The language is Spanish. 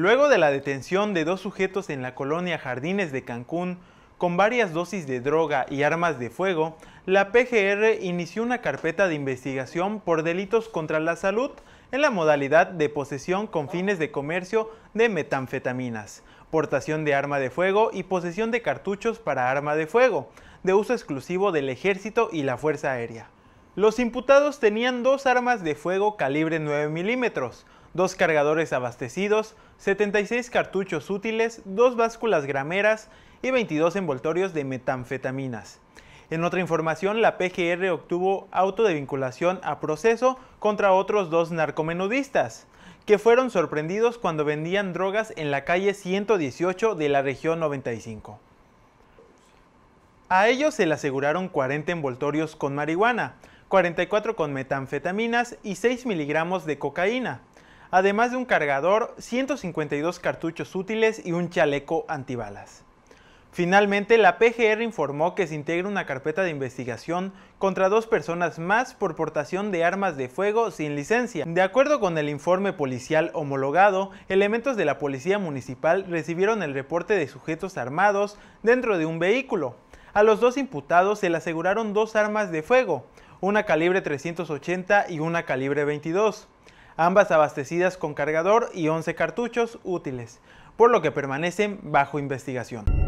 Luego de la detención de dos sujetos en la colonia Jardines de Cancún con varias dosis de droga y armas de fuego, la PGR inició una carpeta de investigación por delitos contra la salud en la modalidad de posesión con fines de comercio de metanfetaminas, portación de arma de fuego y posesión de cartuchos para arma de fuego, de uso exclusivo del ejército y la Fuerza Aérea. Los imputados tenían dos armas de fuego calibre 9 milímetros, dos cargadores abastecidos, 76 cartuchos útiles, dos básculas grameras y 22 envoltorios de metanfetaminas. En otra información, la PGR obtuvo auto de vinculación a proceso contra otros dos narcomenudistas, que fueron sorprendidos cuando vendían drogas en la calle 118 de la región 95. A ellos se le aseguraron 40 envoltorios con marihuana, 44 con metanfetaminas y 6 miligramos de cocaína, además de un cargador, 152 cartuchos útiles y un chaleco antibalas. Finalmente, la PGR informó que se integra una carpeta de investigación contra dos personas más por portación de armas de fuego sin licencia. De acuerdo con el informe policial homologado, elementos de la Policía Municipal recibieron el reporte de sujetos armados dentro de un vehículo. A los dos imputados se le aseguraron dos armas de fuego, una calibre 380 y una calibre 22, ambas abastecidas con cargador y 11 cartuchos útiles, por lo que permanecen bajo investigación.